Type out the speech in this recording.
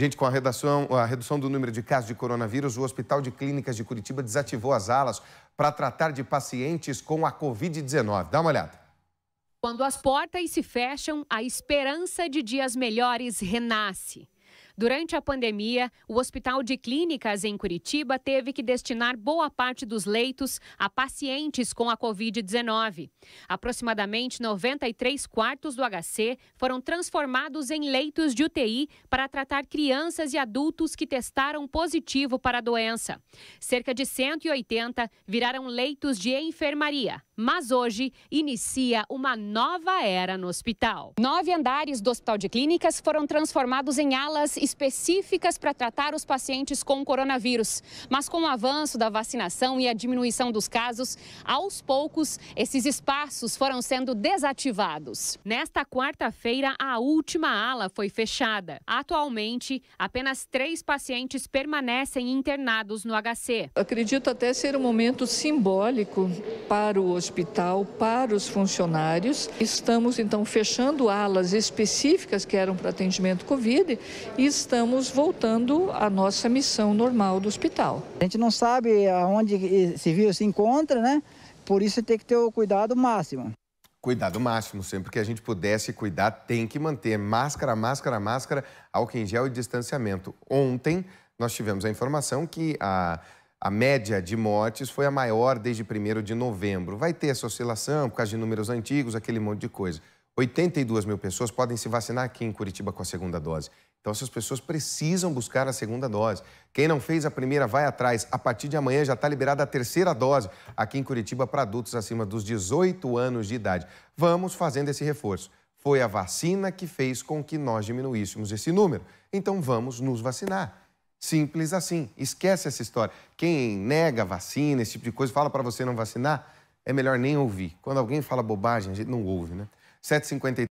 Gente, com a, redação, a redução do número de casos de coronavírus, o Hospital de Clínicas de Curitiba desativou as alas para tratar de pacientes com a Covid-19. Dá uma olhada. Quando as portas se fecham, a esperança de dias melhores renasce. Durante a pandemia, o Hospital de Clínicas em Curitiba teve que destinar boa parte dos leitos a pacientes com a Covid-19. Aproximadamente 93 quartos do HC foram transformados em leitos de UTI para tratar crianças e adultos que testaram positivo para a doença. Cerca de 180 viraram leitos de enfermaria mas hoje inicia uma nova era no hospital. Nove andares do Hospital de Clínicas foram transformados em alas específicas para tratar os pacientes com coronavírus. Mas com o avanço da vacinação e a diminuição dos casos, aos poucos esses espaços foram sendo desativados. Nesta quarta-feira, a última ala foi fechada. Atualmente, apenas três pacientes permanecem internados no HC. Acredito até ser um momento simbólico para o hospital hospital para os funcionários. Estamos então fechando alas específicas que eram para atendimento Covid e estamos voltando à nossa missão normal do hospital. A gente não sabe aonde esse vírus se encontra, né? Por isso tem que ter o cuidado máximo cuidado máximo, sempre que a gente pudesse cuidar, tem que manter máscara, máscara, máscara, álcool em gel e distanciamento. Ontem nós tivemos a informação que a a média de mortes foi a maior desde 1 de novembro. Vai ter essa oscilação por causa de números antigos, aquele monte de coisa. 82 mil pessoas podem se vacinar aqui em Curitiba com a segunda dose. Então, essas pessoas precisam buscar a segunda dose. Quem não fez a primeira, vai atrás. A partir de amanhã já está liberada a terceira dose aqui em Curitiba para adultos acima dos 18 anos de idade. Vamos fazendo esse reforço. Foi a vacina que fez com que nós diminuíssemos esse número. Então, vamos nos vacinar. Simples assim. Esquece essa história. Quem nega vacina, esse tipo de coisa, fala para você não vacinar, é melhor nem ouvir. Quando alguém fala bobagem, a gente não ouve, né? 753